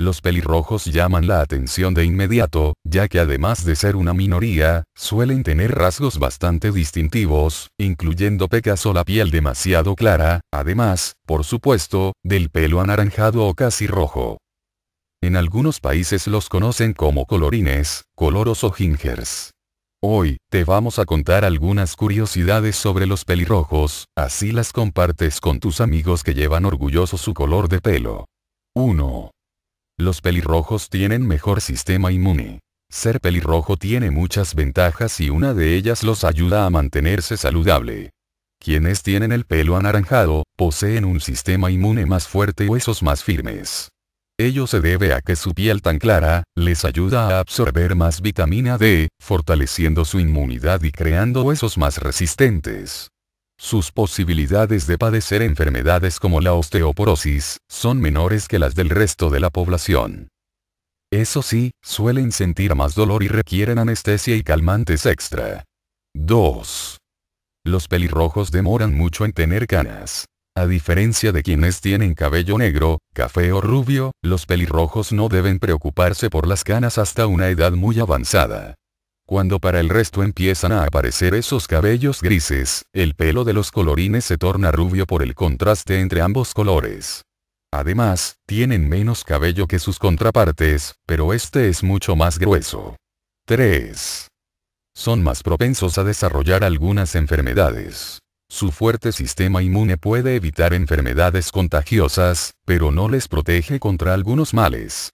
Los pelirrojos llaman la atención de inmediato, ya que además de ser una minoría, suelen tener rasgos bastante distintivos, incluyendo pecas o la piel demasiado clara, además, por supuesto, del pelo anaranjado o casi rojo. En algunos países los conocen como colorines, coloros o gingers. Hoy, te vamos a contar algunas curiosidades sobre los pelirrojos, así las compartes con tus amigos que llevan orgulloso su color de pelo. 1. Los pelirrojos tienen mejor sistema inmune. Ser pelirrojo tiene muchas ventajas y una de ellas los ayuda a mantenerse saludable. Quienes tienen el pelo anaranjado, poseen un sistema inmune más fuerte y huesos más firmes. Ello se debe a que su piel tan clara, les ayuda a absorber más vitamina D, fortaleciendo su inmunidad y creando huesos más resistentes sus posibilidades de padecer enfermedades como la osteoporosis son menores que las del resto de la población. Eso sí, suelen sentir más dolor y requieren anestesia y calmantes extra. 2. Los pelirrojos demoran mucho en tener canas. A diferencia de quienes tienen cabello negro, café o rubio, los pelirrojos no deben preocuparse por las canas hasta una edad muy avanzada. Cuando para el resto empiezan a aparecer esos cabellos grises, el pelo de los colorines se torna rubio por el contraste entre ambos colores. Además, tienen menos cabello que sus contrapartes, pero este es mucho más grueso. 3. Son más propensos a desarrollar algunas enfermedades. Su fuerte sistema inmune puede evitar enfermedades contagiosas, pero no les protege contra algunos males.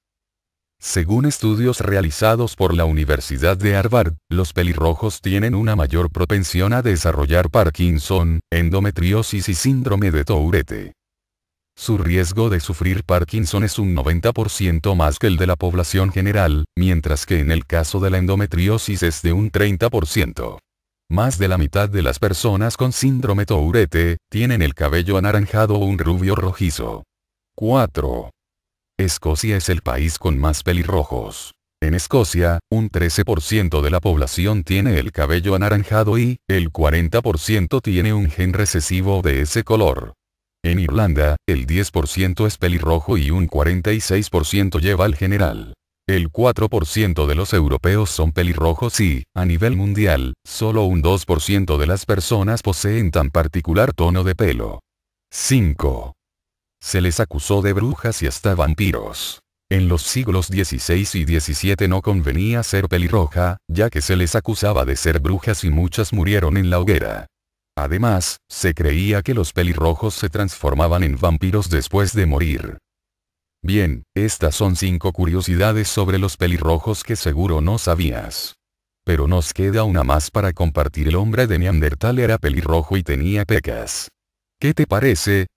Según estudios realizados por la Universidad de Harvard, los pelirrojos tienen una mayor propensión a desarrollar Parkinson, endometriosis y síndrome de Tourette. Su riesgo de sufrir Parkinson es un 90% más que el de la población general, mientras que en el caso de la endometriosis es de un 30%. Más de la mitad de las personas con síndrome Tourette tienen el cabello anaranjado o un rubio rojizo. 4. Escocia es el país con más pelirrojos. En Escocia, un 13% de la población tiene el cabello anaranjado y, el 40% tiene un gen recesivo de ese color. En Irlanda, el 10% es pelirrojo y un 46% lleva al general. El 4% de los europeos son pelirrojos y, a nivel mundial, solo un 2% de las personas poseen tan particular tono de pelo. 5. Se les acusó de brujas y hasta vampiros. En los siglos XVI y XVII no convenía ser pelirroja, ya que se les acusaba de ser brujas y muchas murieron en la hoguera. Además, se creía que los pelirrojos se transformaban en vampiros después de morir. Bien, estas son cinco curiosidades sobre los pelirrojos que seguro no sabías. Pero nos queda una más para compartir. El hombre de Neandertal era pelirrojo y tenía pecas. ¿Qué te parece?